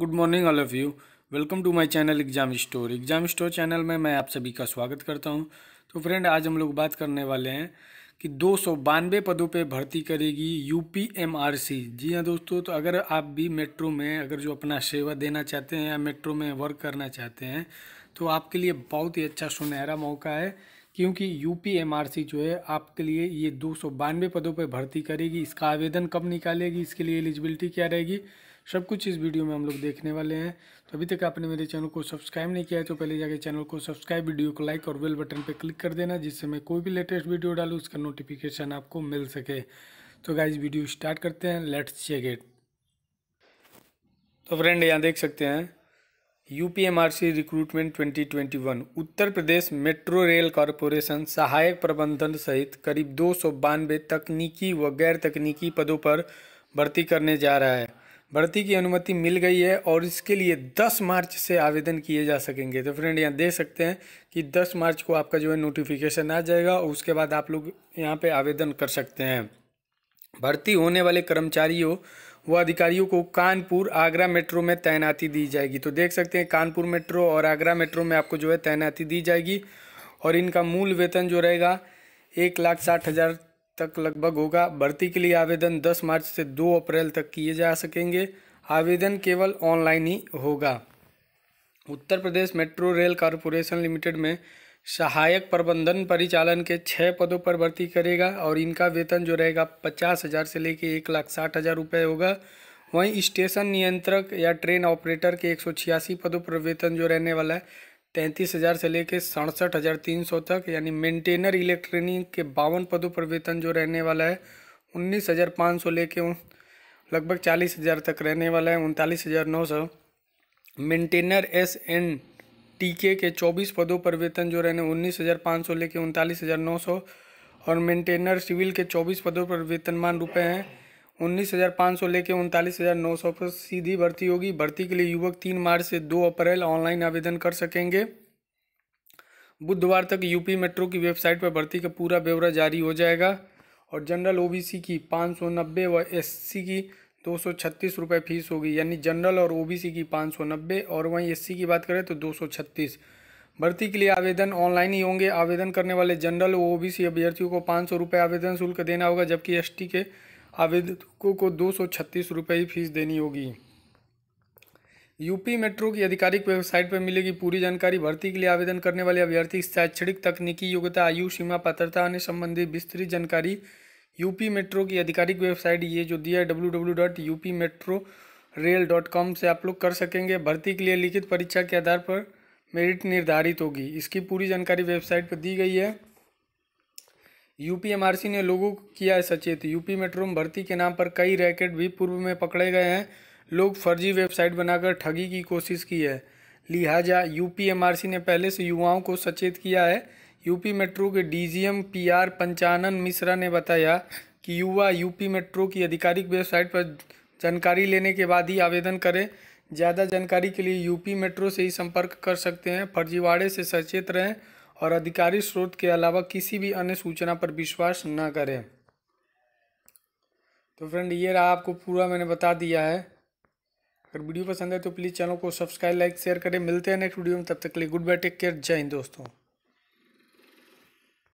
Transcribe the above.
good morning all of you welcome to my channel exam store exam store channel में मैं आप सभी का स्वागत करता हूं तो फ्रेंड आज हम लोग बात करने वाले हैं कि दो सौ बानवे पदों पे भर्ती करेगी U P M R C जी हाँ दोस्तों तो अगर आप भी मेट्रो में अगर जो अपना सेवा देना चाहते हैं या मेट्रो में वर्क करना चाहते हैं तो आपके लिए बहुत ही अच्छा सुनहरा मौका है क्योंकि यूपीएमआरसी जो है आपके लिए ये दो सौ बानवे पदों पर भर्ती करेगी इसका आवेदन कब निकालेगी इसके लिए एलिजिबिलिटी क्या रहेगी सब कुछ इस वीडियो में हम लोग देखने वाले हैं तो अभी तक आपने मेरे चैनल को सब्सक्राइब नहीं किया है तो पहले जाके चैनल को सब्सक्राइब वीडियो को लाइक और बेल बटन पर क्लिक कर देना जिससे मैं कोई भी लेटेस्ट वीडियो डालूँ उसका नोटिफिकेशन आपको मिल सके तो गाइज वीडियो स्टार्ट करते हैं लेट्स चेक इट तो फ्रेंड यहाँ देख सकते हैं UPMRC recruitment 2021 Uttar Pradesh metro rail corporation सहायक प्रबंधन सहित करीब दो तकनीकी व गैर तकनीकी पदों पर भर्ती करने जा रहा है भर्ती की अनुमति मिल गई है और इसके लिए 10 मार्च से आवेदन किए जा सकेंगे तो फ्रेंड यहाँ देख सकते हैं कि 10 मार्च को आपका जो है नोटिफिकेशन आ जाएगा और उसके बाद आप लोग यहाँ पे आवेदन कर सकते हैं भर्ती होने वाले कर्मचारियों वो अधिकारियों को कानपुर आगरा मेट्रो में तैनाती दी जाएगी तो देख सकते हैं कानपुर मेट्रो और आगरा मेट्रो में आपको जो है तैनाती दी जाएगी और इनका मूल वेतन जो रहेगा एक लाख साठ हज़ार तक लगभग होगा भर्ती के लिए आवेदन दस मार्च से दो अप्रैल तक किए जा सकेंगे आवेदन केवल ऑनलाइन ही होगा Uttar Pradesh metro rail corporation limited में सहायक प्रबंधन परिचालन के छः पदों पर भर्ती करेगा और इनका वेतन जो रहेगा पचास हज़ार से लेकर एक लाख साठ हज़ार रुपये होगा वहीं स्टेशन नियंत्रक या ट्रेन ऑपरेटर के एक सौ छियासी पदों पर वेतन जो रहने वाला है तैंतीस हज़ार से लेकर सड़सठ हज़ार तीन सौ तक यानी मेंटेनर इलेक्ट्रॉनिक के बावन पदों पर वेतन जो रहने वाला है उन्नीस हज़ार पाँच सौ लेके लगभग चालीस हज़ार तक रहने वाला है उनतालीस हज़ार नौ सौ मेंटेनर एस एंड टीके के 24 पदों पर वेतन जो रहने उन्नीस हज़ार पाँच सौ लेकर उनतालीस हज़ार नौ सौ और मेंटेनर सिविल के 24 पदों पर वेतनमान रुपए हैं उन्नीस हज़ार पाँच सौ लेकर उनतालीस हज़ार नौ सौ पर सीधी भर्ती होगी भर्ती के लिए युवक तीन मार्च से दो अप्रैल ऑनलाइन आवेदन कर सकेंगे बुधवार तक यूपी मेट्रो की वेबसाइट पर भर्ती का पूरा ब्यौरा जारी हो जाएगा और जनरल ओबीसी की पाँच सौ नब्बे व एससी की दो सौ फीस होगी यानी जनरल और ओबीसी की पाँच सौ नब्बे और वहीं एससी की बात करें तो दो सौ छत्तीस भर्ती के लिए आवेदन ऑनलाइन ही होंगे आवेदन करने वाले जनरल और ओबीसी अभ्यर्थियों को पाँच सौ रुपये आवेदन शुल्क देना होगा जबकि एसटी के आवेदकों को दो सौ छत्तीस रुपये ही फीस देनी होगी यूपी मेट्रो की आधिकारिक वेबसाइट पर मिलेगी पूरी जानकारी भर्ती के लिए आवेदन करने वाले अभ्यर्थी शैक्षणिक तकनीकी योग्यता आयु सीमा पात्रता आने संबंधी विस्तृत जानकारी यूपी मेट्रो की आधिकारिक वेबसाइट ये जो दिया है W W dot U P metro rail dot com से आप लोग कर सकेंगे भर्ती के लिए लिखित परीक्षा के आधार पर मेरिट निर्धारित होगी इसकी पूरी जानकारी वेबसाइट पर दी गई है यूपीएमआरसी ने लोगों को किया है सचेत यूपी मेट्रो में भर्ती के नाम पर कई रैकेट भी पूर्व में पकड़े गए हैं लोग फर्जी वेबसाइट बनाकर ठगी की कोशिश की है लिहाजा यूपीएमआरसी ने पहले से युवाओं को सचेत किया है यूपी मेट्रो के डीजीएम पीआर पंचानन मिश्रा ने बताया कि युवा यूपी मेट्रो की आधिकारिक वेबसाइट पर जानकारी लेने के बाद ही आवेदन करें ज़्यादा जानकारी के लिए यूपी मेट्रो से ही संपर्क कर सकते हैं फर्जीवाड़े से सचेत रहें और अधिकारी स्रोत के अलावा किसी भी अन्य सूचना पर विश्वास न करें तो फ्रेंड ये रहा आपको पूरा मैंने बता दिया है अगर वीडियो पसंद है तो प्लीज़ चैनल को सब्सक्राइब लाइक शेयर करें मिलते हैं नेक्स्ट वीडियो में तब तक के लिए गुड बाय टेक केयर जय हिंद दोस्तों